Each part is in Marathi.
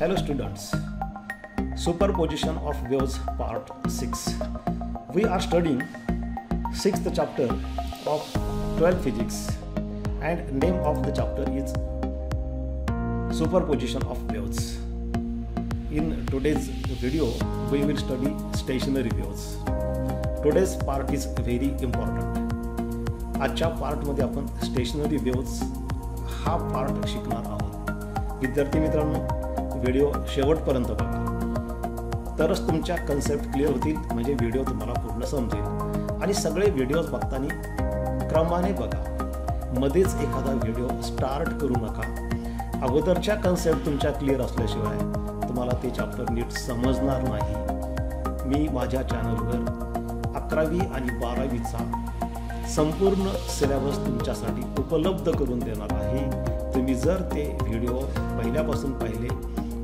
Hello students, Superposition of Waves Part 6. We are studying 6th chapter of 12 Physics and name of the chapter is Superposition of Waves. In today's video, we will study stationary waves. Today's part is very important. आजच्या पार्टमध्ये आपण स्टेशनरी वेव्ज हा पार्ट शिकणार आहोत विद्यार्थी मित्रांनो व्हिडिओ शेवटपर्यंत बघा तरच तुमच्या कन्सेप्ट क्लिअर होतील म्हणजे व्हिडिओ तुम्हाला पूर्ण समजेल आणि सगळे व्हिडिओज बघताना क्रमाने बघा मध्येच एखादा व्हिडिओ स्टार्ट करू नका अगोदरच्या कन्सेप्ट तुमच्या क्लिअर असल्याशिवाय तुम्हाला ते चॅप्टर नीट समजणार नाही मी माझ्या चॅनलवर अकरावी आणि बारावीचा संपूर्ण सिलेबस तुमच्यासाठी उपलब्ध करून देणार आहे तुम्ही जर ते व्हिडिओ पहिल्यापासून पाहिले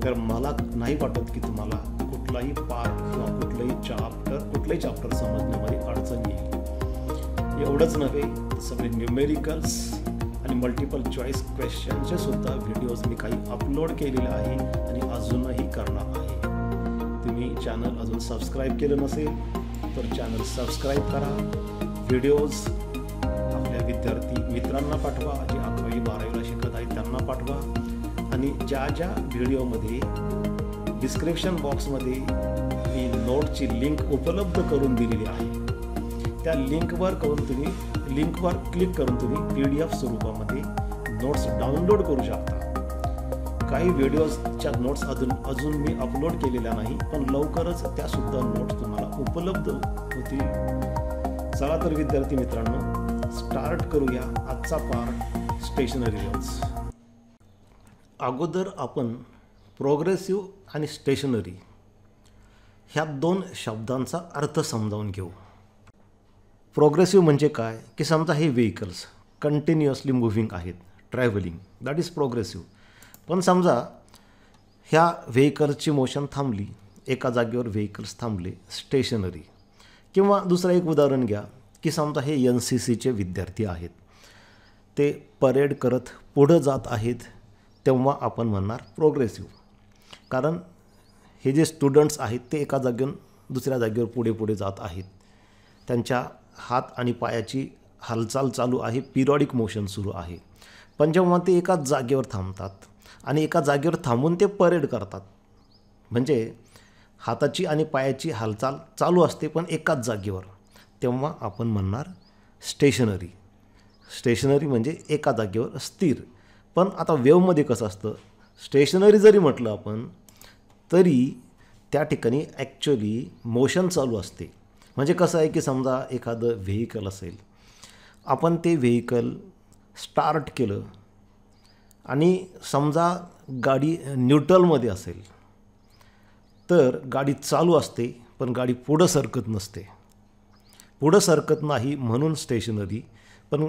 तर मला नाही वाटत की तुम्हाला कुठलाही पार्ट किंवा कुठलंही चाप्टर कुठलंही चाप्टर समजण्यामध्ये अडचण येईल एवढंच नव्हे सगळे न्यूमेरिकल्स आणि मल्टिपल चॉईस क्वेश्चनचे सुद्धा व्हिडिओज मी काही अपलोड केलेले आहे आणि अजूनही करणार आहे तुम्ही चॅनल अजून सबस्क्राईब केलं नसेल तर चॅनल सबस्क्राईब करा व्हिडिओज आपल्या विद्यार्थी मित्रांना पाठवा जे ज्या ज्या व्हिडिओमध्ये डिस्क्रिप्शन बॉक्समध्ये मी नोटची लिंक उपलब्ध करून दिलेली आहे त्या लिंकवर करून तुम्ही लिंकवर क्लिक करून तुम्ही पी डी एफ स्वरूपामध्ये नोट्स डाउनलोड करू शकता काही व्हिडिओजच्या नोट्स अजून अजून मी अपलोड केलेल्या नाही पण लवकरच त्यासुद्धा नोट्स तुम्हाला उपलब्ध होतील चला तर विद्यार्थी मित्रांनो स्टार्ट करूया आजचा पार्ट स्टेशनरी नोट्स अगोदर आपण प्रोग्रेसिव्ह आणि स्टेशनरी ह्या दोन शब्दांचा अर्थ समजावून घेऊ प्रोग्रेसिव्ह म्हणजे काय की समजा हे व्हेकल्स कंटिन्युअसली मुव्हिंग आहेत ट्रॅव्हलिंग दॅट इज प्रोग्रेसिव्ह पण समजा ह्या व्हेकल्सची मोशन थांबली एका जागेवर व्हेकल्स थांबले स्टेशनरी किंवा दुसरं एक उदाहरण घ्या की समजा हे एन सी सीचे विद्यार्थी आहेत ते परेड करत पुढं जात आहेत तेव्हा आपण म्हणणार प्रोग्रेसिव्ह कारण हे जे स्टुडंट्स आहेत ते एका जागेवर दुसऱ्या जागेवर पुढे पुढे जात आहेत त्यांच्या हात आणि पायाची हालचाल चालू आहे पिरॉडिक मोशन सुरू आहे पण जेव्हा ते एकाच जागेवर थांबतात आणि एका जागेवर थांबून ते परेड करतात म्हणजे हाताची आणि पायाची हालचाल चालू असते पण एकाच जागेवर तेव्हा आपण म्हणणार स्टेशनरी स्टेशनरी म्हणजे एका जागेवर स्थिर पण आता वेवमध्ये कसं असतं स्टेशनरी जरी म्हटलं आपण तरी त्या ठिकाणी ॲक्च्युली मोशन चालू असते म्हणजे कसं आहे की समजा एखादं व्हेकल असेल आपण ते व्हेकल स्टार्ट केलं आणि समजा गाडी न्यूट्रलमध्ये असेल तर गाडी चालू असते पण गाडी पुढं सरकत नसते पुढं सरकत नाही म्हणून स्टेशनरी पण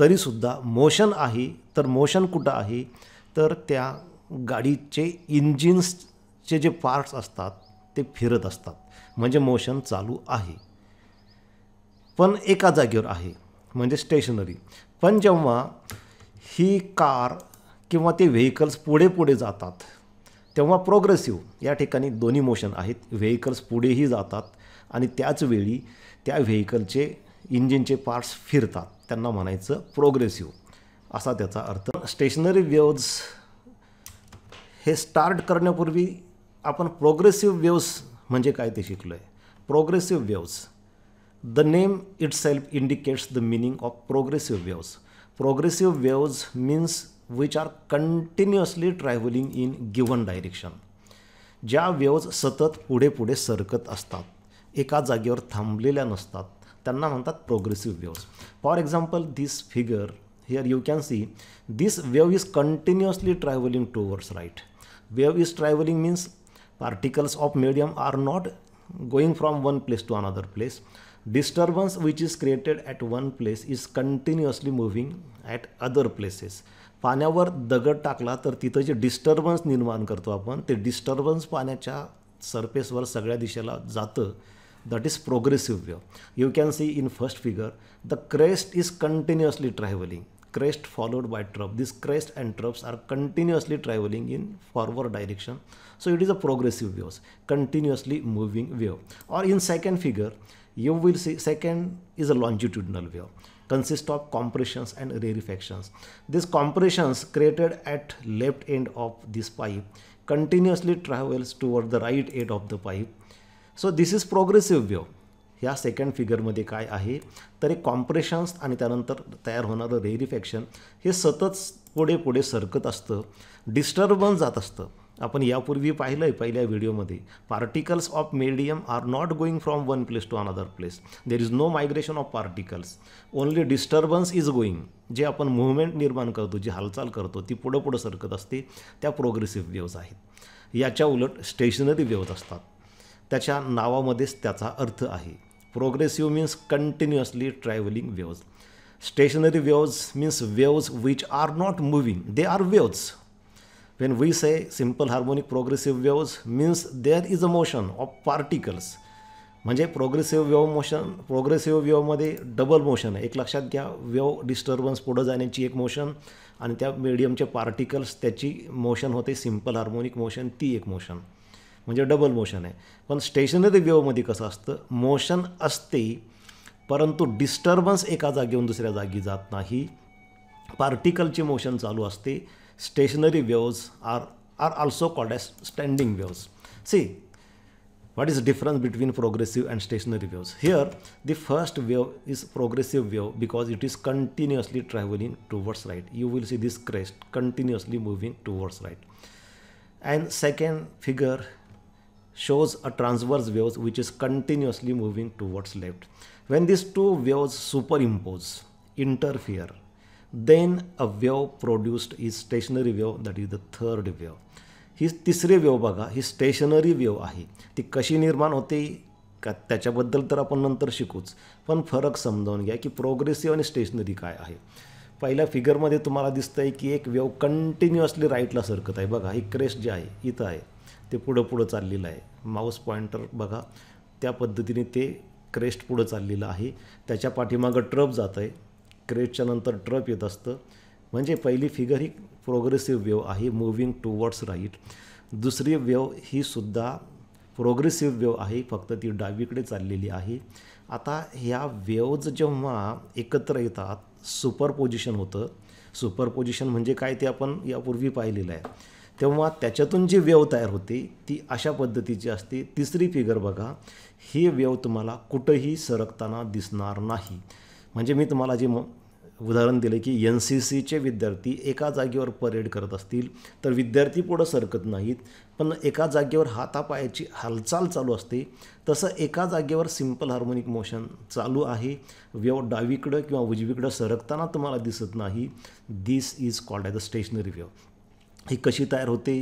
तरीसुद्धा मोशन आहे तर मोशन कुठं आहे तर त्या गाडीचे इंजिन्सचे जे पार्ट्स असतात ते फिरत असतात म्हणजे मोशन चालू आहे पण एका जागेवर आहे म्हणजे स्टेशनरी पण जेव्हा ही कार किंवा ते व्हेकल्स पुढे पुढे जातात तेव्हा प्रोग्रेसिव्ह या ठिकाणी दोन्ही मोशन आहेत व्हेकल्स पुढेही जातात आणि त्याचवेळी त्या व्हेकलचे इंजिनचे पार्ट्स फिरतात त्यांना म्हणायचं प्रोग्रेसिव्ह असा त्याचा अर्थ स्टेशनरी वेव्स हे स्टार्ट करण्यापूर्वी आपण प्रोग्रेसिव्ह वेव्स म्हणजे काय ते शिकलो आहे progressive waves the name itself indicates the meaning of progressive waves progressive waves means which are continuously travelling in given direction ज्या वेव्ज सतत पुढे पुढे सरकत असतात एका जागेवर थांबलेल्या नसतात त्यांना म्हणतात progressive waves for example this figure here you can see this wave is continuously travelling towards right wave is travelling means particles of medium are not going from one place to another place disturbance which is created at one place is continuously moving at other places पाण्यावर दगड टाकला तर तिथं जे डिस्टर्बन्स निर्माण करतो आपण ते डिस्टर्बन्स पाण्याच्या सरफेसवर सगळ्या दिशेला जातं that is progressive wave. You can see in first figure, the crest is continuously traveling crest followed by trough. This crest and troughs are continuously traveling in forward direction. So it is a progressive wave, continuously moving wave. Or in second figure, you will see second is a longitudinal wave, consists of compressions and rarefactions. These compressions created at left end of this pipe continuously travels toward the right end of the pipe so this is progressive wave ह्या सेकंड फिगरमध्ये काय आहे तर एक कॉम्प्रेशन्स आणि त्यानंतर तयार होणारं रेरिफॅक्शन हे सतत पुढे पुढे सरकत असतं डिस्टर्बन्स जात असतं आपण यापूर्वी पाहिलं आहे पहिल्या व्हिडिओमध्ये particles of medium are not going from one place to another place there is no migration of particles only disturbance is going जे आपण मुवमेंट निर्माण करतो जी हालचाल करतो ती पुढं पुढं सरकत असते त्या प्रोग्रेसिव्ह वेव्ज आहेत याच्या उलट स्टेशनरी वेव्ज असतात त्याच्या नावामध्येच त्याचा अर्थ आहे progressive means continuously travelling waves stationary waves means waves which are not moving they are waves when we say simple harmonic progressive waves means there is a motion of particles म्हणजे प्रोग्रेसिव्ह वेव मोशन प्रोग्रेसिव्ह वेवमध्ये डबल मोशन आहे एक लक्षात घ्या वेव डिस्टर्बन्स पुढं जाण्याची एक मोशन आणि त्या मिडियमचे पार्टिकल्स त्याची मोशन होते सिम्पल हार्मोनिक मोशन ती एक मोशन म्हणजे डबल मोशन आहे पण स्टेशनरी व्यवमधे कसं असतं मोशन असते परंतु डिस्टर्बन्स एका जागेहून दुसऱ्या जागी जात नाही पार्टिकलची मोशन चालू असते stationary waves are are also called as standing waves see what is difference between progressive and stationary waves here the first wave is progressive wave because it is continuously travelling towards right you will see this crest continuously moving towards right and second figure shows a transverse wave which is continuously moving towards left. When these two waves superimpose, interfere, then a wave produced is stationary wave that is the third wave. ही तिसरी वेव बघा ही स्टेशनरी वेव आहे ती कशी निर्माण होते का त्याच्याबद्दल तर आपण नंतर शिकूच पण फरक समजावून घ्या की प्रोग्रेसिव्ह आणि स्टेशनरी काय आहे पहिल्या फिगरमध्ये तुम्हाला दिसतंय की एक वेव कंटिन्युअसली राईटला सरकत आहे बघा ही क्रेस्ट जी आहे इथं आहे ते पुढं पुढं चाललेलं आहे माऊस पॉइंटर बघा त्या पद्धतीने ते क्रेस्ट पुढं चाललेलं आहे त्याच्या पाठीमागं ट्रप जात आहे क्रेस्टच्या नंतर ट्रप येत असतं म्हणजे पहिली फिगर ही प्रोग्रेसिव्ह वेव आहे मूव्हिंग टुवर्ड्स राईट दुसरी वेव ही सुद्धा प्रोग्रेसिव्ह वेव आहे फक्त ती डावीकडे चाललेली आहे आता ह्या वेवज जेव्हा एकत्र येतात सुपर पोजिशन होतं सुपर पोजिशन म्हणजे काय ते आपण यापूर्वी पाहिलेलं आहे तेव्हा त्याच्यातून जी वेव तयार होते ती अशा पद्धतीची असते तिसरी फिगर बघा ही वेव तुम्हाला कुठंही सरकताना दिसणार नाही म्हणजे मी तुम्हाला जे उदाहरण दिले की एन सी सीचे विद्यार्थी एका जागेवर परेड करत असतील तर विद्यार्थी पुढं सरकत नाहीत पण एका जागेवर हातापायाची हालचाल चालू असते तसं एका जागेवर सिम्पल हार्मोनिक मोशन चालू आहे व्यव डावीकडं किंवा उजवीकडं सरकताना तुम्हाला दिसत नाही this is called as a stationary wave ही कशी तयार होते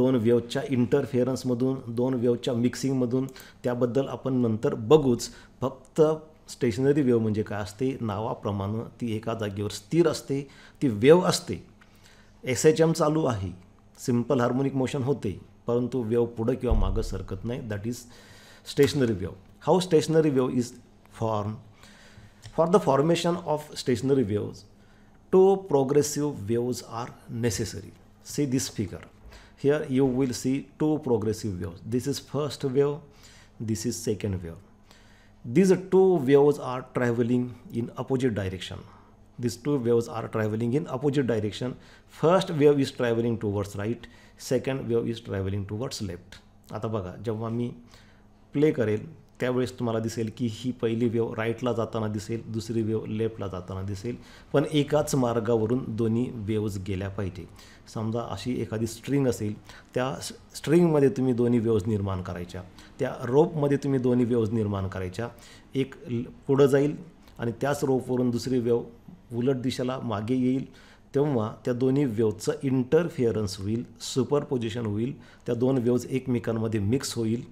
दोन वेवच्या इंटरफेअरन्समधून दोन वेवच्या मिक्सिंगमधून त्याबद्दल आपण नंतर बघूच फक्त स्टेशनरी वेव म्हणजे काय असते नावाप्रमाणे ती एका जागेवर स्थिर असते ती वेव असते एस एच एम चालू आहे सिम्पल हार्मोनिक मोशन होते परंतु वेव पुढं किंवा मागं सरकत नाही that is stationary wave how stationary wave is form for the formation of stationary waves two progressive waves are necessary see this figure here you will see two progressive waves this is first wave this is second wave these two waves are traveling in opposite direction these two waves are traveling in opposite direction first wave is traveling towards right second wave is traveling towards left. आता बघा जेव्हा मी प्ले करेल त्यावेळेस तुम्हाला दिसेल की ही पहिली वेव राईटला जाताना दिसेल दुसरी वेव लेफ्टला जाताना दिसेल पण एकाच मार्गावरून दोन्ही वेव्ज गेल्या पाहिजे समजा अशी एखादी स्ट्रिंग असेल त्या स्ट्रिंगमध्ये तुम्ही दोन्ही वेव्ज निर्माण करायच्या त्या रोपमध्ये तुम्ही दोन्ही वेव्ज निर्माण करायच्या एक पुढं जाईल आणि त्याच रोपवरून दुसरी वेव उलट दिशेला मागे येईल तेव्हा त्या दोन्ही वेवचं इंटरफिअरन्स होईल सुपरपोजिशन होईल त्या दोन वेव्ज एकमेकांमध्ये मिक्स होईल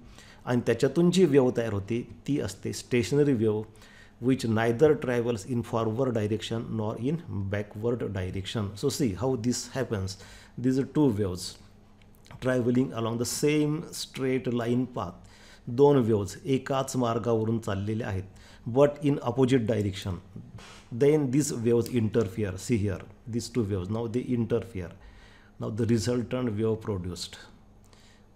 आणि त्याच्यातून जी व्यव तयार होते ती असते stationary wave which neither travels in forward direction nor in backward direction so see how this happens these two waves travelling along the same straight line path दोन व्यवज एकाच मार्गावरून चाललेले आहेत but in opposite direction then this waves interfere see here this two waves now they interfere now the resultant wave produced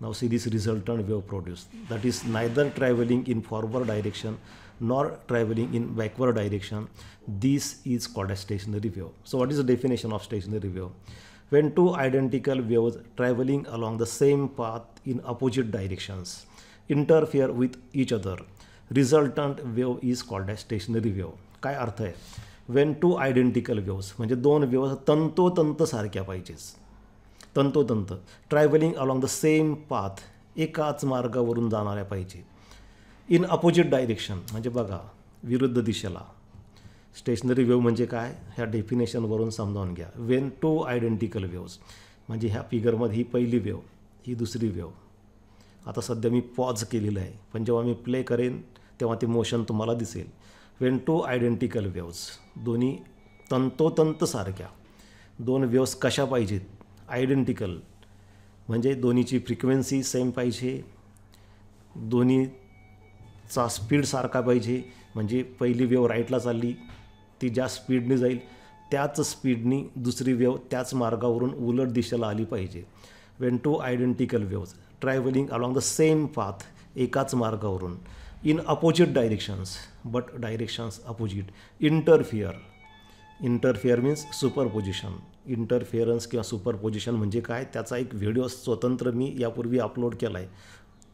Now see this resultant wave produced. That is neither traveling in forward direction nor traveling in backward direction. This is called a stationary wave. So what is the definition of stationary wave? When two identical waves traveling along the same path in opposite directions interfere with each other, resultant wave is called a stationary wave. काय अर्थ आहे वेन टू आयडेंटिकल वेव्स म्हणजे दोन वेव्स तंतोतंत सारख्या पाहिजेच तंतोतंत travelling along the same path एकाच मार्गावरून जाणाऱ्या पाहिजे इन अपोजिट डायरेक्शन म्हणजे बघा विरुद्ध दिशेला स्टेशनरी व्यू म्हणजे काय ह्या डेफिनेशनवरून समजावून घ्या वेन टू आयडेंटिकल वेव्स म्हणजे ह्या फिगरमध्ये ही पहिली वेव ही दुसरी वेव आता सध्या मी पॉज केलेलं आहे पण जेव्हा मी प्ले करेन तेव्हा ते मोशन तुम्हाला दिसेल वेन टू आयडेंटिकल वेव्स दोन्ही तंतोतंत सारख्या दोन वेव्स कशा पाहिजेत आयडेंटिकल म्हणजे दोन्हीची फ्रिक्वेन्सी सेम पाहिजे दोन्हीचा स्पीड सारखा पाहिजे म्हणजे पहिली वेव राईटला चालली ती ज्या स्पीडने जाईल त्याच स्पीडनी दुसरी वेव त्याच मार्गावरून उलट दिशेला आली पाहिजे when two identical waves travelling along the same path एकाच मार्गावरून in opposite directions but directions opposite interfere interfere means superposition interference किंवा सुपरपोजिशन म्हणजे काय त्याचा एक व्हिडिओ स्वतंत्र मी यापूर्वी अपलोड केला आहे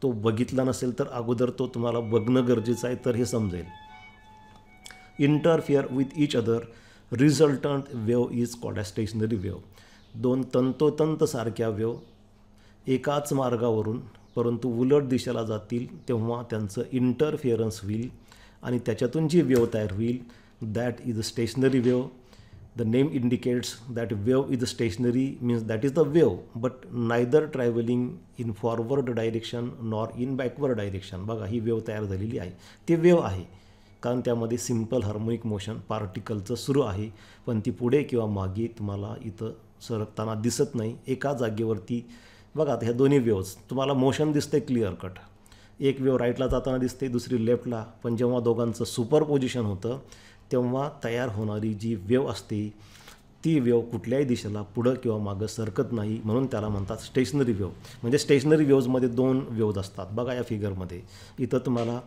तो बघितला नसेल तर अगोदर तो तुम्हाला बघणं गरजेचं आहे तर हे समजेल interfere with each other resultant wave is called stationary wave दोन तंतोतंत सारख्या वेव एकाच मार्गावरून परंतु उलट दिशेला जातील तेव्हा त्यांचं इंटरफिअरन्स होईल आणि त्याच्यातून जी वेव तयार होईल that is a stationary wave the name indicates that wave is stationary means that is the wave but neither travelling in forward direction nor in backward direction बघा ही वेव तयार झालेली आहे ती वेव आहे कारण त्यामध्ये सिम्पल हार्मोनिक मोशन पार्टिकलचं सुरू आहे पण ती पुढे किंवा मागे तुम्हाला इथं सरकताना दिसत नाही एका जागेवरती बघा आता ह्या दोन्ही वेव्स तुम्हाला मोशन दिसते क्लिअर कट एक वेव राईटला जाताना दिसते दुसरी लेफ्टला पण जेव्हा दोघांचं सुपर पोजिशन होतं तेव्हा तयार होणारी जी वेव असते ती वेव कुठल्याही दिशेला पुढं किंवा मागं सरकत नाही म्हणून त्याला म्हणतात स्टेशनरी वेव म्हणजे स्टेशनरी वेव्जमध्ये दोन वेव्ज असतात बघा या फिगरमध्ये इथं तुम्हाला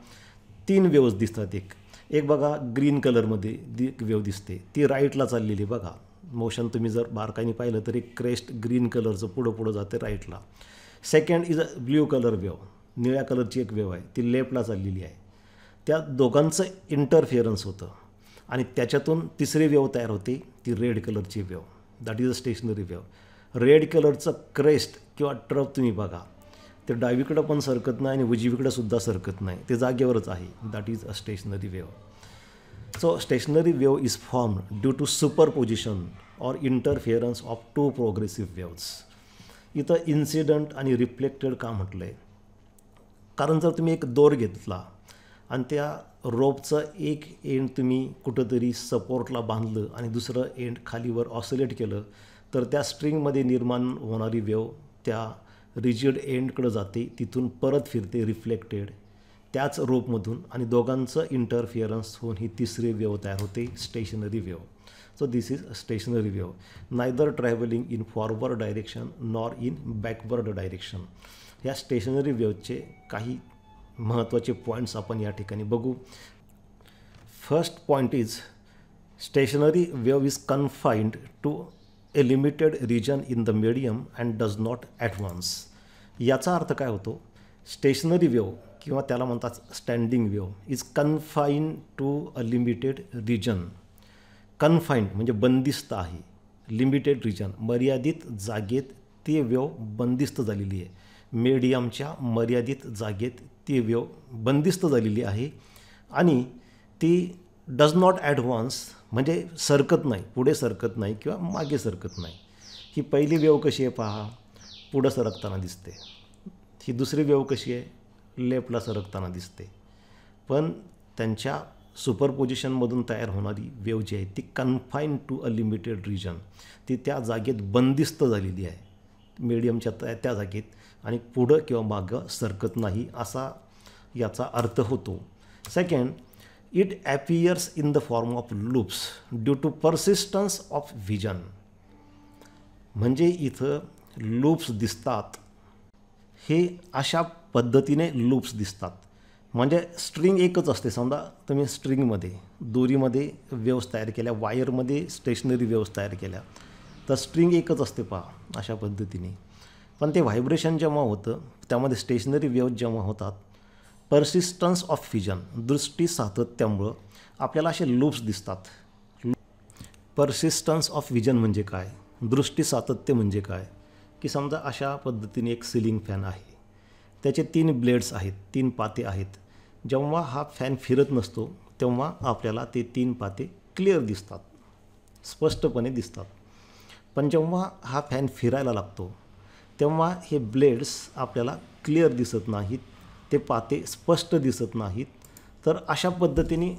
तीन वेव्ज दिसतात एक एक बघा ग्रीन कलरमध्ये दी वेव दिसते ती राईटला चाललेली बघा मोशन तुम्ही जर बारकाईने पाहिलं तरी क्रेस्ट ग्रीन कलरचं पुढं पुढं जाते राईटला second is a blue colour wave निळ्या कलरची एक वेव आहे ती लेफ्टला चाललेली आहे त्या दोघांचं इंटरफिअरन्स होतं आणि त्याच्यातून तिसरी वेव तयार होती ती रेड कलरची wave that is a stationary wave red कलरचं क्रेस्ट किंवा ट्रफ तुम्ही बघा ते डावीकडं पण सरकत नाही आणि उजवीकडं सुद्धा सरकत नाही ते जागेवरच आहे that is a stationary wave so stationary wave is form due to superposition or interference of two progressive waves इथं इन्सिडंट आणि रिफ्लेक्टेड का म्हटलं आहे कारण जर तुम्ही एक दोर घेतला आणि त्या रोपचं एक एंड तुम्ही कुठंतरी सपोर्टला बांधलं आणि दुसरं एंड खालीवर ऑसोलेट केलं तर त्या स्ट्रिंगमध्ये निर्माण होणारी वेव त्या रिजिड एंडकडं जाते तिथून परत फिरते रिफ्लेक्टेड त्याच रोपमधून आणि दोघांचं इंटरफिअरन्स होऊन ही तिसरी वेव तयार होते stationary wave so this is stationary wave neither travelling in forward direction nor in backward direction ह्या स्टेशनरी वेवचे काही महत्त्वाचे पॉईंट्स आपण या ठिकाणी बघू first point is stationary wave is confined to a limited region in the medium and does not advance याचा अर्थ काय होतो स्टेशनरी वेव किंवा त्याला म्हणतात standing wave is confine to a limited region confined म्हणजे बंदिस्त आहे लिमिटेड रिजन मर्यादित जागेत ती वेव बंदिस्त झालेली आहे मीडियमच्या मर्यादित जागेत ती व्यव बंदिस्त झालेली आहे आणि ती डज नॉट ॲडव्हान्स म्हणजे सरकत नाही पुढे सरकत नाही किंवा मागे सरकत नाही ही पहिली व्यव कशी आहे पहा पुढं सरकताना दिसते ही दुसरी व्यव कशी आहे लेफ्टला सरकताना दिसते पण त्यांच्या पोजिशनमधून तयार होणारी वेव जी आहे ती confine to a limited region ती त्या जागेत बंदिस्त झालेली आहे मीडियमच्या त्या जागेत आणि पुढं किंवा मागं सरकत नाही असा याचा अर्थ होतो second it appears in the form of loops due to persistence of vision म्हणजे इथं लूप्स दिसतात हे अशा पद्धतीने लूप्स दिसतात म्हणजे स्ट्रिंग एकच असते समजा तुम्ही स्ट्रिंगमध्ये दोरीमध्ये व्यवस्थ तयार केल्या वायरमध्ये स्टेशनरी व्यवस्थ तयार केल्या तर स्ट्रिंग एकच असते पहा अशा पद्धतीने पण ते व्हायब्रेशन जेव्हा होतं त्यामध्ये स्टेशनरी वेव्ह जेव्हा होतात पर्सिस्टन्स ऑफ व्हिजन दृष्टी सातत्यामुळं आपल्याला असे लूप्स दिसतात पर्सिस्टन्स ऑफ विजन म्हणजे काय दृष्टी सातत्य म्हणजे काय की समजा अशा पद्धतीने एक सिलिंग फॅन आहे त्याचे तीन ब्लेड्स आहेत तीन पाते आहेत जेव्हा हा फॅन फिरत नसतो तेव्हा आपल्याला ते तीन पाते क्लिअर दिसतात स्पष्टपणे दिसतात पण जेव्हा हा फॅन फिरायला लागतो तेव्हा हे ब्लेड्स आपल्याला क्लिअर दिसत नाहीत ते पाते स्पष्ट दिसत नाहीत तर अशा पद्धतीने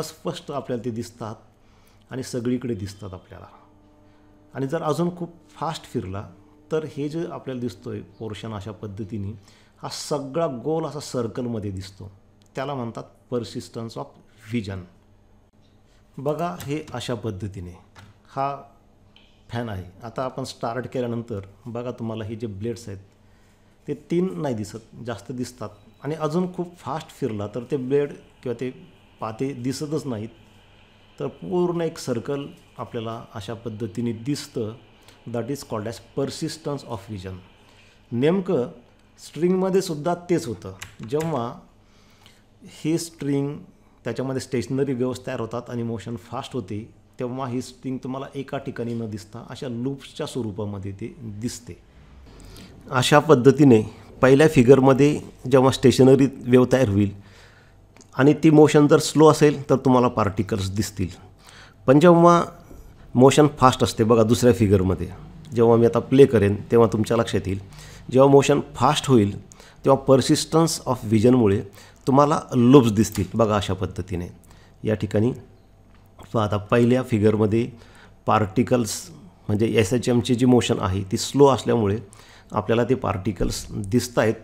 अस्पष्ट आपल्याला ते दिसतात आणि सगळीकडे दिसतात आपल्याला आणि जर अजून खूप फास्ट फिरला तर हे जे आपल्याला दिसतोय पोर्शन अशा पद्धतीने हा सगळा गोल असा सर्कलमध्ये दिसतो त्याला म्हणतात परसिस्टन्स ऑफ व्हिजन बघा हे अशा पद्धतीने हा फॅन आहे आता आपण स्टार्ट केल्यानंतर बघा तुम्हाला हे जे ब्लेड्स आहेत ते तीन नाही दिसत जास्त दिसतात आणि अजून खूप फास्ट फिरला तर ते ब्लेड किंवा ते पाते दिसतच नाहीत तर पूर्ण एक सर्कल आपल्याला अशा पद्धतीने दिसतं that is called as persistence of vision नेमकं स्ट्रिंगमध्ये सुद्धा तेच होतं जेव्हा ही स्ट्रिंग त्याच्यामध्ये स्टेशनरी व्यवस्था तयार होतात आणि मोशन फास्ट होते तेव्हा ही स्ट्रिंग तुम्हाला एका ठिकाणी न दिसता अशा लूप्सच्या स्वरूपामध्ये ते दिसते अशा पद्धतीने पहिल्या फिगरमध्ये जेव्हा स्टेशनरी वेव तयार होईल आणि ती मोशन जर स्लो असेल तर तुम्हाला पार्टिकल्स दिसतील पण जेव्हा मोशन फास्ट असते बघा दुसऱ्या फिगरमध्ये जेव्हा मी आता प्ले करेन तेव्हा तुमच्या लक्षात येईल जेव्हा मोशन फास्ट होईल तेव्हा परसिस्टन्स ऑफ विजनमुळे तुम्हाला लुप्स दिसतील बघा अशा पद्धतीने या ठिकाणी आता पहिल्या फिगरमध्ये पार्टिकल्स म्हणजे एस एच एमची जी मोशन आहे ती स्लो असल्यामुळे आपल्याला ते पार्टिकल्स दिसत आहेत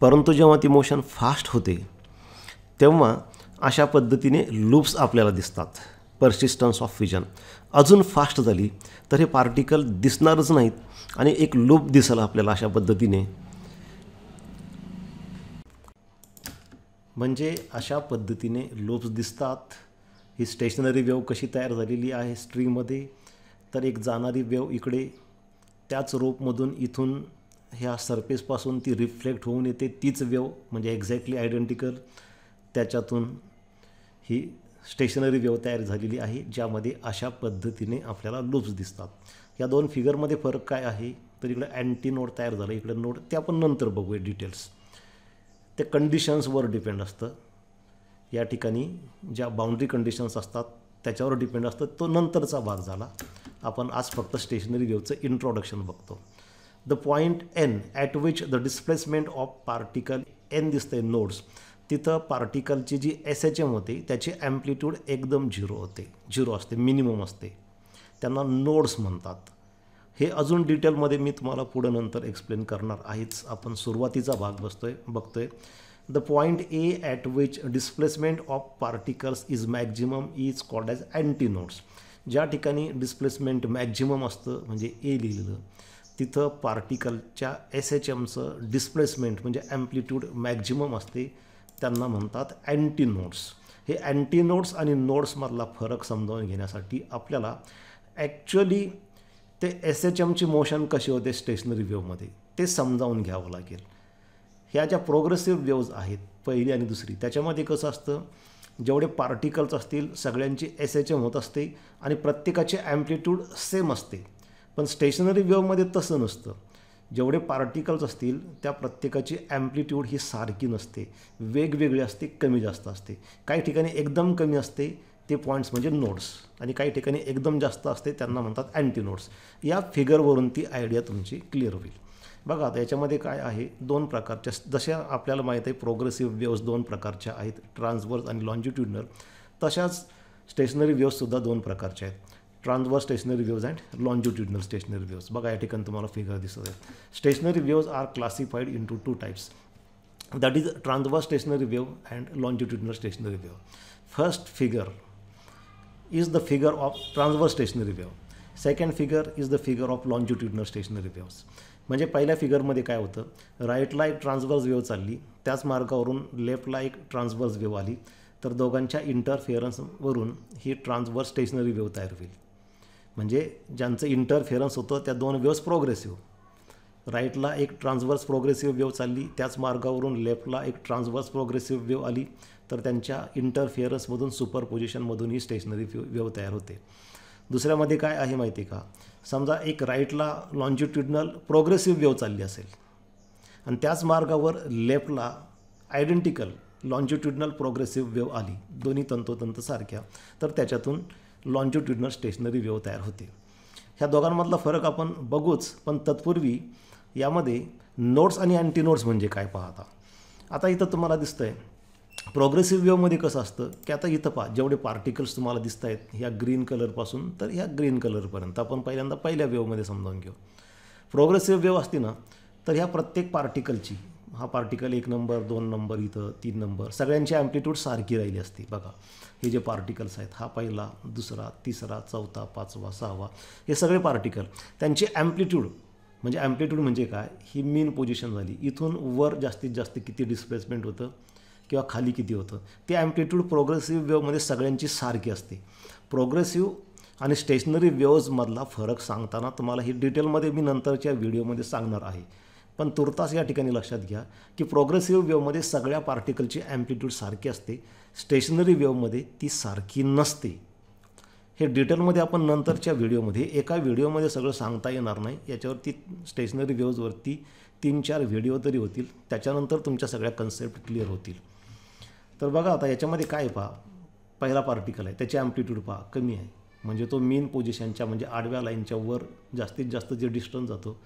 परंतु जेव्हा ती मोशन फास्ट होते तेव्हा अशा पद्धतीने लूप्स आपल्याला दिसतात पर्सिस्टन्स ऑफ विजन अजून फास्ट झाली तर हे पार्टिकल दिसणारच नाहीत आणि एक लूप दिसेल आपल्याला अशा पद्धतीने म्हणजे अशा पद्धतीने लूप्स दिसतात ही स्टेशनरी वेव कशी तयार झालेली आहे स्ट्रीमध्ये तर एक जाणारी वेव इकडे त्याच रोपमधून इथून ह्या सरफेसपासून ती रिफ्लेक्ट होऊन येते तीच वेव म्हणजे एक्झॅक्टली आयडेंटिकल त्याच्यातून ही स्टेशनरी वेव तयार झालेली आहे ज्यामध्ये अशा पद्धतीने आपल्याला लूप्स दिसतात या दोन फिगरमध्ये फरक काय आहे तर इकडे अँटी नोड तयार झाला इकडे नोड ते आपण नंतर बघूया डिटेल्स ते कंडिशन्सवर डिपेंड असतं या ठिकाणी ज्या बाउंड्री कंडिशन्स असतात त्याच्यावर डिपेंड असतं तो नंतरचा भाग झाला आपण आज फक्त स्टेशनरी वेवचं इंट्रोडक्शन बघतो the point N at which the displacement of particle N दिसतंय नोड्स तिथं पार्टिकलची जी एस एच एम होती त्याची ॲम्प्लिट्यूड एकदम झिरो होते झिरो असते मिनिमम असते त्यांना नोड्स म्हणतात हे अजून डिटेलमध्ये मी तुम्हाला पुढं नंतर एक्सप्लेन करणार आहेच आपण सुरुवातीचा भाग बसतोय बघतोय the point A at which displacement of particles is maximum is called as antinodes ज्या ठिकाणी डिस्प्लेसमेंट मॅक्झिमम असतं म्हणजे ए लिहिलेलं तिथं पार्टिकलच्या एस एच एमचं डिस्प्लेसमेंट म्हणजे ॲम्प्लिट्यूड मॅक्झिमम असते त्यांना म्हणतात अँटीनोड्स हे अँटीनोड्स आणि नोड्समधला फरक समजावून घेण्यासाठी आपल्याला ॲक्च्युली ते एस एच एमची मोशन कशी होते स्टेशनरी वेवमध्ये ते समजावून घ्यावं लागेल ह्या ज्या प्रोग्रेसिव्ह वेव्ज आहेत पहिली आणि दुसरी त्याच्यामध्ये कसं असतं जेवढे पार्टिकल्स असतील सगळ्यांची एस एच एम होत असते आणि प्रत्येकाचे ॲम्प्लिट्यूड सेम असते पण स्टेशनरी वेवमध्ये तसं नसतं जेवढे पार्टिकल्स असतील त्या प्रत्येकाची ॲम्प्लिट्यूड ही सारखी नसते वेगवेगळी असते कमी जास्त असते काही ठिकाणी एकदम कमी असते ते पॉईंट्स म्हणजे नोट्स आणि काही ठिकाणी एकदम जास्त असते त्यांना म्हणतात अँटी नोट्स या फिगरवरून ती आयडिया तुमची क्लिअर होईल बघा आता याच्यामध्ये काय आहे दोन प्रकारच्या जशा आपल्याला माहीत आहे प्रोग्रेसिव्ह वेव्स दोन प्रकारच्या आहेत ट्रान्सवर्स आणि लॉन्जिट्युडनल तशाच स्टेशनरी सुद्धा दोन प्रकारच्या आहेत transverse stationary waves and longitudinal stationary waves बघा या ठिकाणी तुम्हाला फिगर दिसत आहे stationary waves are classified in two types that is transverse stationary wave and longitudinal stationary wave first figure is the figure of transverse stationary wave second figure is the figure of longitudinal stationary waves म्हणजे पहिल्या फिगरमध्ये काय होतं राईटला एक ट्रान्सवर्स वेव चालली त्याच मार्गावरून लेफ्टला एक ट्रान्सवर्स वेव आली तर दोघांच्या इंटरफेअरन्सवरून ही ट्रान्सवर्स स्टेशनरी वेव तयार होईल म्हणजे ज्यांचं इंटरफेअरन्स होतं त्या दोन वेव्स प्रोग्रेसिव्ह राईटला एक ट्रान्सवर्स प्रोग्रेसिव्ह वेव चालली त्याच मार्गावरून लेफ्टला एक ट्रान्सवर्स प्रोग्रेसिव्ह वेव आली तर त्यांच्या इंटरफिअरन्समधून सुपर पोझिशनमधून ही स्टेशनरी वेव तयार होते दुसऱ्यामध्ये काय आहे माहिती का समजा एक राईटला लॉन्जिट्युडनल प्रोग्रेसिव्ह वेव चालली असेल आणि त्याच मार्गावर लेफ्टला आयडेंटिकल लॉन्जिट्युडनल प्रोग्रेसिव्ह वेव आली दोन्ही तंतोतंत सारख्या तर त्याच्यातून लॉन्जिट्युडनल स्टेशनरी वेव तयार होते ह्या दोघांमधला फरक आपण बघूच पण तत्पूर्वी यामध्ये नोट्स आणि अँटीनोट्स म्हणजे काय पाहता आता इथं तुम्हाला दिसतं आहे प्रोग्रेसिव्ह वेवमध्ये कसं असतं की आता इथं पा जेवढे पार्टिकल्स तुम्हाला दिसत आहेत ह्या ग्रीन कलरपासून तर ह्या ग्रीन कलरपर्यंत आपण पहिल्यांदा पहिल्या वेवमध्ये समजावून घेऊ प्रोग्रेसिव्ह वेव असते ना तर ह्या प्रत्येक पार्टिकलची हा पार्टिकल एक नंबर दोन नंबर इथं तीन नंबर सगळ्यांची ॲम्प्लिट्यूड सारखी राहिली असते बघा हे जे पार्टिकल्स आहेत हा पहिला दुसरा तिसरा चौथा पाचवा सहावा हे सगळे पार्टिकल त्यांची ॲम्प्लिट्यूड म्हणजे ॲम्प्लिट्यूड म्हणजे काय ही मेन पोझिशन झाली इथून वर जास्तीत जास्त किती डिस्प्लेसमेंट होतं किंवा खाली किती होतं ते ॲम्प्लिट्यूड प्रोग्रेसिव्ह वेवमध्ये सगळ्यांची सारखी असते प्रोग्रेसिव्ह आणि स्टेशनरी वेवजमधला फरक सांगताना तुम्हाला ही डिटेलमध्ये मी नंतरच्या व्हिडिओमध्ये सांगणार आहे पण तुर्तास या ठिकाणी लक्षात घ्या की प्रोग्रेसिव्ह वेवमध्ये सगळ्या पार्टिकलची ॲम्प्लिट्यूड सारखी असते स्टेशनरी वेवमध्ये ती सारखी नसते हे डिटेलमध्ये आपण नंतरच्या व्हिडिओमध्ये एका व्हिडिओमध्ये सगळं सांगता येणार नाही याच्यावरती स्टेशनरी वेवजवरती तीन चार व्हिडिओ तरी होतील त्याच्यानंतर तुमच्या सगळ्या कन्सेप्ट क्लिअर होतील तर बघा आता याच्यामध्ये काय पहा पहिला पार्टिकल आहे त्याची ॲम्प्लिट्यूड पहा कमी आहे म्हणजे तो मेन पोझिशनच्या म्हणजे आडव्या लाईनच्या वर जास्तीत जास्त जे डिस्टन्स जातो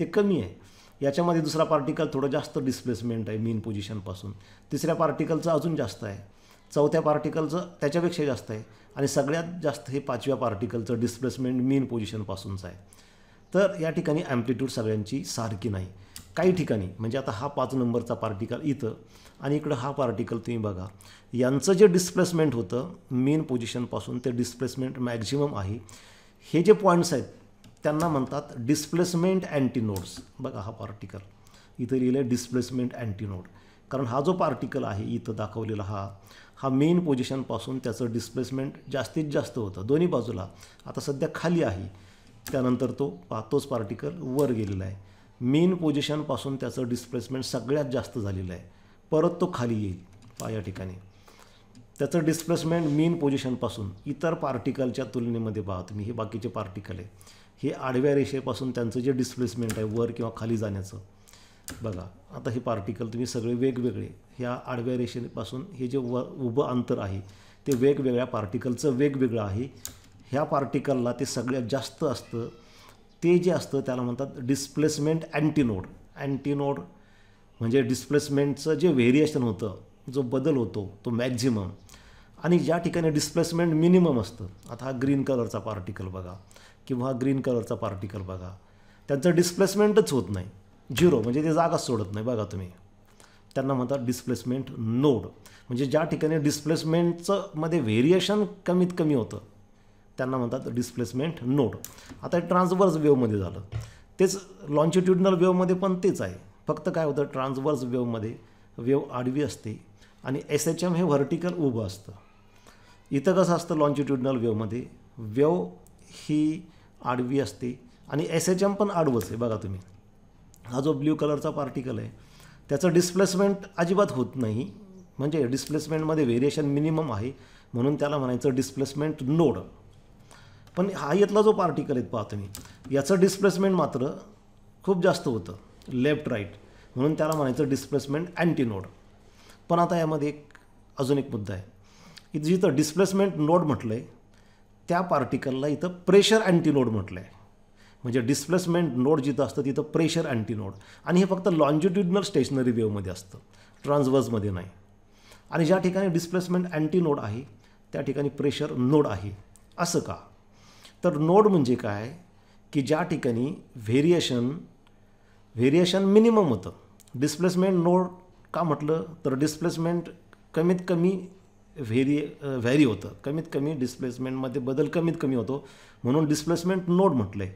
ते कमी आहे याच्यामध्ये दुसरा पार्टिकल थोडं जास्त डिस्प्लेसमेंट आहे मेन पोझिशनपासून तिसऱ्या पार्टिकलचं अजून जास्त आहे चौथ्या पार्टिकलचं त्याच्यापेक्षा जास्त आहे आणि सगळ्यात जास्त हे पाचव्या पार्टिकलचं डिस्प्लेसमेंट मेन पोझिशनपासूनचं आहे तर या ठिकाणी ॲम्प्लिट्यूड सगळ्यांची सारखी नाही काही ठिकाणी म्हणजे आता हा पाच नंबरचा पार्टिकल इथं आणि इकडं हा पार्टिकल तुम्ही बघा यांचं जे डिस्प्लेसमेंट होतं मेन पोझिशनपासून ते डिस्प्लेसमेंट मॅक्झिमम आहे हे जे पॉईंट्स आहेत त्यांना म्हणतात डिस्प्लेसमेंट अँटीनोड्स बघा हा पार्टिकल इथं लिहिलं आहे डिस्प्लेसमेंट अँटीनोड कारण हा जो पार्टिकल आहे इथं दाखवलेला हा हा मेन पोझिशनपासून त्याचं डिस्प्लेसमेंट जास्तीत जास्त होतं दोन्ही बाजूला आता सध्या खाली आहे त्यानंतर तो तोच पार्टिकल वर गेलेला आहे मेन पोझिशनपासून त्याचं डिस्प्लेसमेंट सगळ्यात जास्त झालेलं आहे परत तो खाली येईल या ठिकाणी त्याचं डिस्प्लेसमेंट मेन पोझिशनपासून इतर पार्टिकलच्या तुलनेमध्ये पहा तुम्ही हे बाकीचे पार्टिकल आहे हे आडव्या रेषेपासून त्यांचं जे डिस्प्लेसमेंट आहे वर किंवा खाली जाण्याचं बघा आता हे पार्टिकल तुम्ही सगळे वेगवेगळे ह्या आडव्या रेषेपासून हे जे व उभं अंतर आहे ते वेगवेगळ्या पार्टिकलचं वेगवेगळं आहे ह्या पार्टिकलला ते सगळ्यात जास्त असतं ते जे असतं त्याला म्हणतात डिस्प्लेसमेंट अँटीनोड अँटीनोड म्हणजे डिस्प्लेसमेंटचं जे व्हेरिएशन होतं जो बदल होतो तो मॅक्झिमम आणि ज्या ठिकाणी डिस्प्लेसमेंट मिनिमम असतं आता हा ग्रीन कलरचा पार्टिकल बघा किंवा हा ग्रीन कलरचा पार्टिकल बघा त्यांचं डिस्प्लेसमेंटच होत नाही झिरो म्हणजे ते जागा सोडत नाही बघा तुम्ही त्यांना म्हणतात डिस्प्लेसमेंट नोड म्हणजे ज्या ठिकाणी डिस्प्लेसमेंटचं मध्ये व्हेरिएशन कमीत कमी होतं त्यांना म्हणतात डिस्प्लेसमेंट नोड आता ट्रान्सवर्स वेवमध्ये झालं तेच लॉन्चिट्युडनल वेवमध्ये पण तेच आहे फक्त काय होतं ट्रान्सवर्स वेवमध्ये वेव आडवी असते आणि एस एच एम हे व्हर्टिकल उभं असतं इथं कसं असतं लॉन्चिट्युडनल वेवमध्ये वेव ही आडवी असते आणि एस एच एम पण आडवंच आहे बघा तुम्ही हा जो ब्ल्यू कलरचा पार्टिकल आहे त्याचं डिस्प्लेसमेंट अजिबात होत नाही म्हणजे डिस्प्लेसमेंटमध्ये व्हेरिएशन मिनिमम आहे म्हणून त्याला म्हणायचं डिस्प्लेसमेंट नोड पण हा इथला जो पार्टिकल आहेत पाहतो मी याचं डिस्प्लेसमेंट मात्र खूप जास्त होतं लेफ्ट राईट म्हणून त्याला म्हणायचं डिस्प्लेसमेंट अँटीनोड पण आता यामध्ये एक अजून एक मुद्दा आहे की जिथं डिस्प्लेसमेंट नोड म्हटलं आहे त्या पार्टिकलला इथं प्रेशर अँटीनोड म्हटलं आहे म्हणजे डिस्प्लेसमेंट नोड जिथं असतं तिथं प्रेशर अँटीनोड आणि हे फक्त लॉन्जिट्युडनल स्टेशनरी वेवमध्ये असतं ट्रान्सवर्समध्ये नाही आणि ज्या ठिकाणी डिस्प्लेसमेंट अँटीनोड आहे त्या ठिकाणी प्रेशर नोड आहे असं का तर नोड म्हणजे काय की ज्या ठिकाणी व्हेरिएशन व्हेरिएशन मिनिमम होतं डिस्प्लेसमेंट नोड का म्हटलं तर डिस्प्लेसमेंट कमीत कमी व्हेरी व्हॅरी होतं कमीत कमी डिस्प्लेसमेंटमध्ये बदल कमीत कमी होतो म्हणून डिस्प्लेसमेंट नोड म्हटलं आहे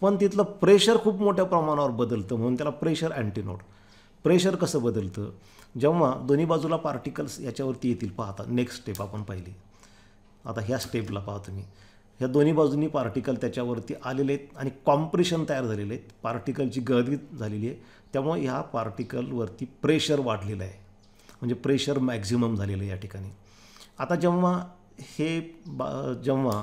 पण तिथलं प्रेशर खूप मोठ्या प्रमाणावर बदलतं म्हणून त्याला प्रेशर अँटीनोड प्रेशर कसं बदलतं जेव्हा दोन्ही बाजूला पार्टिकल्स याच्यावरती येतील पाहता नेक्स्ट स्टेप आपण पाहिली आता ह्या स्टेपला पाहतो मी ह्या दोन्ही बाजूंनी पार्टिकल त्याच्यावरती आलेले आहेत आणि कॉम्प्रेशन तयार झालेले आहेत पार्टिकलची गर्दी झालेली आहे त्यामुळे ह्या पार्टिकलवरती प्रेशर वाढलेलं आहे म्हणजे प्रेशर मॅक्झिमम झालेलं आहे या ठिकाणी आता जेव्हा हे बा जेव्हा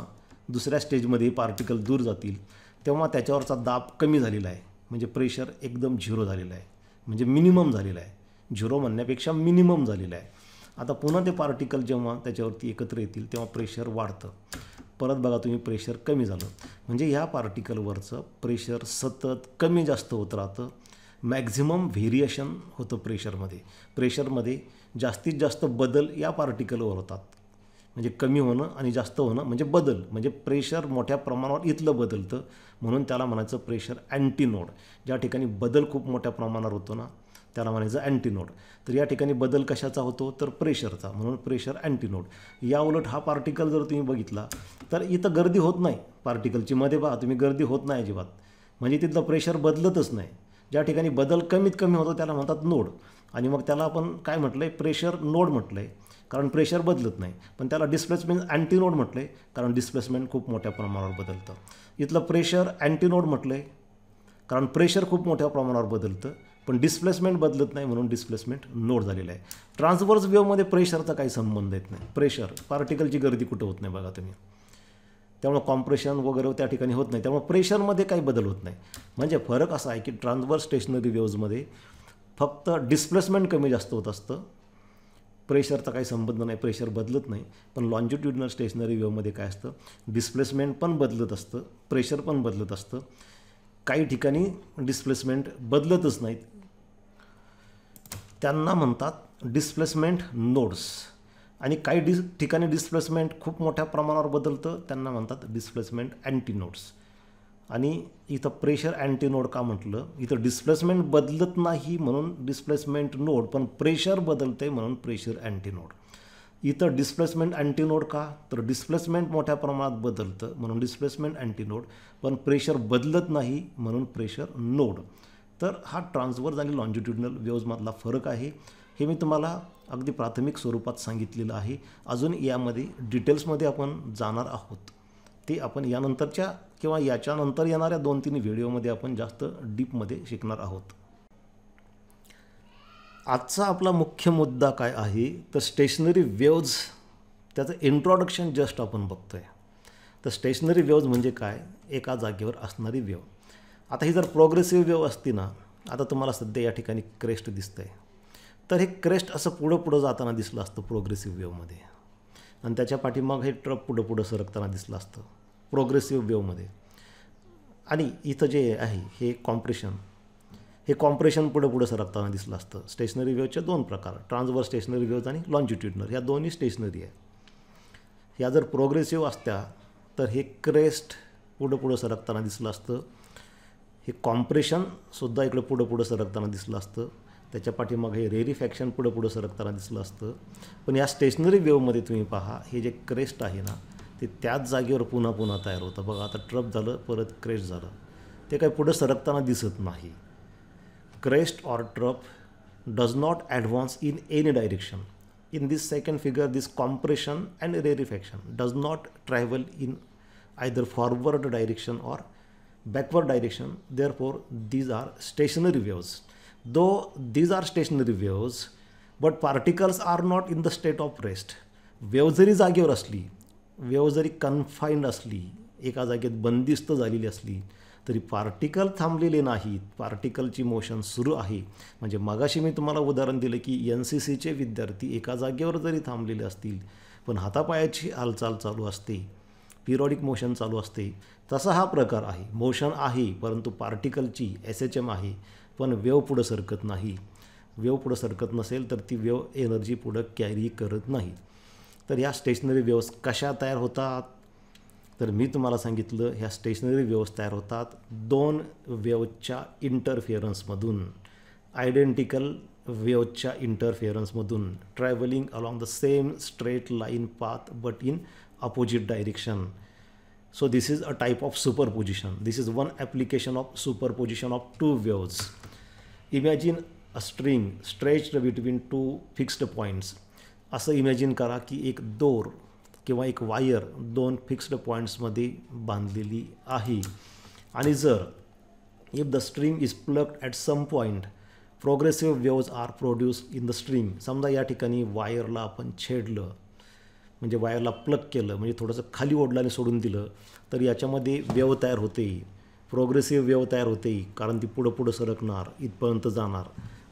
दुसऱ्या स्टेजमध्ये पार्टिकल दूर जातील तेव्हा त्याच्यावरचा दाब कमी झालेला आहे म्हणजे प्रेशर एकदम झिरो झालेला आहे म्हणजे मिनिमम झालेला आहे झिरो म्हणण्यापेक्षा मिनिमम झालेला आहे आता पुन्हा ते पार्टिकल जेव्हा त्याच्यावरती एकत्र येतील तेव्हा प्रेशर वाढतं परत बघा तुम्ही प्रेशर कमी झालं म्हणजे या पार्टिकलवरचं प्रेशर सतत कमी जास्त होत राहतं मॅक्झिमम व्हेरिएशन होतं प्रेशरमध्ये प्रेशरमध्ये जास्तीत जास्त बदल या पार्टिकलवर होतात म्हणजे कमी होणं आणि जास्त होणं म्हणजे बदल म्हणजे प्रेशर मोठ्या प्रमाणावर इथलं बदलतं म्हणून त्याला म्हणायचं प्रेशर अँटीनोड ज्या ठिकाणी बदल खूप मोठ्या प्रमाणावर होतो ना त्याला म्हणायचं अँटीनोड तर या ठिकाणी बदल कशाचा होतो तर प्रेशरचा म्हणून प्रेशर अँटीनोड या उलट हा पार्टिकल जर तुम्ही बघितला तर इथं गर्दी होत नाही पार्टिकलची मध्ये पहा तुम्ही गर्दी होत नाही अजिबात म्हणजे तिथलं प्रेशर बदलतच नाही ज्या ठिकाणी बदल कमीत कमी होतो त्याला म्हणतात नोड आणि मग त्याला आपण काय म्हटलं आहे प्रेशर नोड म्हटलं आहे कारण प्रेशर बदलत नाही पण त्याला डिस्प्लेसमेंट अँटीनोड म्हटलं आहे कारण डिस्प्लेसमेंट खूप मोठ्या प्रमाणावर बदलतं इथलं प्रेशर अँटीनोड म्हटलं आहे कारण प्रेशर खूप मोठ्या प्रमाणावर बदलतं पण डिस्प्लेसमेंट बदलत नाही म्हणून डिस्प्लेसमेंट नोट झालेलं आहे ट्रान्सवर्स वेवमध्ये प्रेशरचा काही संबंध येत नाही प्रेशर पार्टिकलची गर्दी कुठं होत नाही बघा तुम्ही त्यामुळे कॉम्प्रेशन वगैरे त्या ठिकाणी होत नाही त्यामुळे प्रेशरमध्ये काही बदल होत नाही म्हणजे फरक असा आहे की ट्रान्सवर्स स्टेशनरी वेव्जमध्ये फक्त डिस्प्लेसमेंट कमी जास्त होत असतं प्रेशरचा काही संबंध नाही प्रेशर बदलत नाही पण लॉन्जिट्युडनल स्टेशनरी वेवमध्ये काय असतं डिस्प्लेसमेंट पण बदलत असतं प्रेशर पण बदलत असतं काही ठिकाणी डिस्प्लेसमेंट बदलतच नाहीत त्यांना म्हणतात डिस्प्लेसमेंट नोड्स आणि काही डिस ठिकाणी डिस्प्लेसमेंट खूप मोठ्या प्रमाणावर बदलतं त्यांना म्हणतात डिस्प्लेसमेंट अँटीनोड्स आणि इथं प्रेशर अँटीनोड का म्हटलं इथं डिस्प्लेसमेंट बदलत नाही म्हणून डिस्प्लेसमेंट नोड पण प्रेशर बदलते म्हणून प्रेशर अँटीनोड इथं डिस्प्लेसमेंट अँटीनोड का तर डिस्प्लेसमेंट मोठ्या प्रमाणात बदलतं म्हणून डिस्प्लेसमेंट अँटीनोड पण प्रेशर बदलत नाही म्हणून प्रेशर नोड तर हा ट्रान्सवर्स आणि लॉन्जिट्युडनल वेव्जमधला फरक आहे हे मी तुम्हाला अगदी प्राथमिक स्वरूपात सांगितलेलं आहे अजून यामध्ये डिटेल्समध्ये आपण जाणार आहोत ते आपण यानंतरच्या किंवा याच्यानंतर येणाऱ्या दोन तीन व्हिडिओमध्ये आपण जास्त डीपमध्ये शिकणार आहोत आजचा आपला मुख्य मुद्दा काय आहे तर स्टेशनरी वेव्ज त्याचं इंट्रोडक्शन जस्ट आपण बघतो आहे तर स्टेशनरी वेव्ज म्हणजे काय एका जागेवर असणारी वेव आता ही जर प्रोग्रेसिव्ह वेव असती ना आता तुम्हाला सध्या या ठिकाणी क्रेस्ट दिसतं आहे तर हे क्रेस्ट असं पुढं पुढं जाताना दिसलं असतं प्रोग्रेसिव्ह वेवमध्ये आणि त्याच्या पाठीमाग हे ट्रक पुढं पुढं सरकताना दिसलं असतं प्रोग्रेसिव्ह वेवमध्ये आणि इथं जे आहे हे कॉम्प्रेशन हे कॉम्प्रेशन पुढे पुढे सरकताना दिसलं असतं स्टेशनरी वेव्हच्या दोन प्रकार ट्रान्सवर स्टेशनरी वेव्ज आणि लॉन्जिट्युडनर ह्या दोन्ही स्टेशनरी आहे ह्या जर प्रोग्रेसिव्ह असत्या तर हे क्रेस्ट पुढं पुढं सरकताना दिसलं असतं हे कॉम्प्रेशनसुद्धा इकडं पुढं पुढं सरकताना दिसलं असतं त्याच्या पाठीमागे हे रेरिफॅक्शन पुढं पुढं सरकताना दिसलं असतं पण या स्टेशनरी वेवमध्ये तुम्ही पहा हे जे क्रेस्ट आहे ना ते त्याच जागेवर पुन्हा पुन्हा तयार होतं बघा आता ट्रप झालं परत क्रेस्ट झालं ते काही पुढं सरकताना दिसत नाही crest or trough does not advance in any direction. In this second figure, this compression and rarefaction does not travel in either forward direction or backward direction. Therefore, these are stationary waves. Though these are stationary waves, but particles are not in the state of rest. waves are जागेवर asli. Waves are confined asli. एका jagyat बंदिस्त asli. तरी पार्टिकल थांबलेले नाहीत पार्टिकलची मोशन सुरू आहे म्हणजे मगाशी मी तुम्हाला उदाहरण दिलं की एन सी सीचे विद्यार्थी एका जागेवर जरी थांबलेले असतील पण हातापायाची हालचाल चालू असते पिरॉडिक मोशन चालू असते तसा हा प्रकार आहे मोशन आहे परंतु पार्टिकलची एस एच एम आहे पण वेव पुढं सरकत नाही वेव पुढं सरकत नसेल तर ती वेव एनर्जी पुढं कॅरी करत नाही तर या स्टेशनरी वेव्स कशा तयार होतात तर मी तुम्हाला सांगितलं ह्या स्टेशनरी वेव्स तयार होतात दोन वेव्हच्या इंटरफिअरन्समधून आयडेंटिकल वेव्हच्या इंटरफिअरन्समधून travelling along the same straight line path but in opposite direction so this is a type of superposition this is one application of superposition of two waves imagine a string stretched between two fixed points असं इमॅजिन करा की एक दोर किंवा एक वायर दोन फिक्स्ड पॉईंट्समध्ये बांधलेली आहे आणि जर if the string is plucked at some point progressive waves are produce in the string समजा या ठिकाणी वायरला आपण छेडलं म्हणजे वायरला प्लग केलं म्हणजे थोडंसं खाली ओढलं सोडून दिलं तर याच्यामध्ये वेव तयार होते प्रोग्रेसिव्ह वेव तयार होते कारण ती पुढं पुढं सरकणार इथपर्यंत जाणार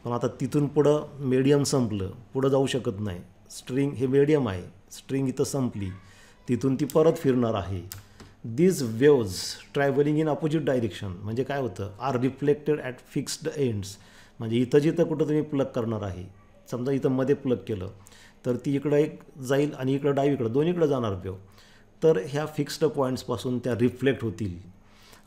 पण आता तिथून पुढं मीडियम संपलं पुढं जाऊ शकत नाही स्ट्रिंग हे मीडियम आहे स्ट्रिंग इथं संपली तिथून ती परत फिरणार आहे these waves travelling in opposite direction म्हणजे काय होतं are reflected at fixed ends म्हणजे इथं जिथं कुठं तुम्ही प्लग करणार आहे समजा इथं मध्ये प्लग केलं तर ती इकडं एक जाईल आणि इकडं इकडं दोन्हीकडं जाणार वेव तर ह्या फिक्स्ड पॉईंट्सपासून त्या रिफ्लेक्ट होतील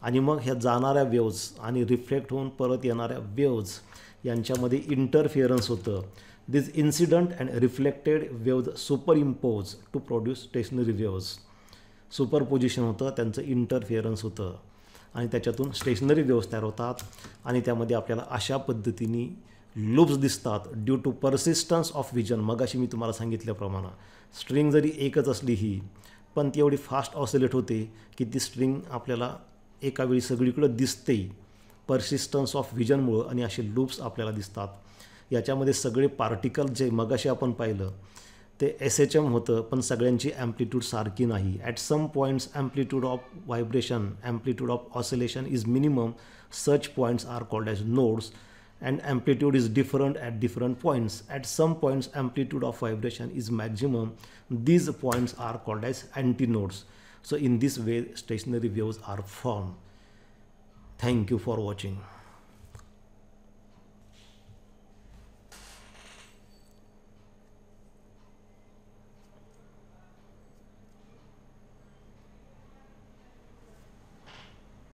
आणि मग ह्या जाणाऱ्या वेव्ज आणि रिफ्लेक्ट होऊन परत येणाऱ्या वेव्ज यांच्यामध्ये इंटरफिअरन्स होतं These incident and reflected waves superimpose to produce stationary super superposition होतं त्यांचं इंटरफिअरन्स होतं आणि त्याच्यातून स्टेशनरी व्यवस्थ तयार होतात आणि त्यामध्ये आपल्याला अशा पद्धतीने लूप्स दिसतात due to persistence of vision मगाशी मी तुम्हाला सांगितल्याप्रमाणे स्ट्रिंग जरी एकच असली ही पण ती एवढी फास्ट ऑसिलेट होते की ती स्ट्रिंग आपल्याला एका वेळी सगळीकडं दिसते परसिस्टन्स ऑफ विजनमुळं आणि असे लूप्स आपल्याला दिसतात याच्यामध्ये सगळे पार्टिकल जे मगाशी आपण पाहिलं ते एस एच एम होतं पण सगळ्यांची ॲम्प्लिट्यूड सारखी नाही at some points amplitude of vibration amplitude of oscillation is minimum such points are called as nodes and amplitude is different at different points at some points amplitude of vibration is maximum these points are called as antinodes so in this way stationary waves are form thank you for watching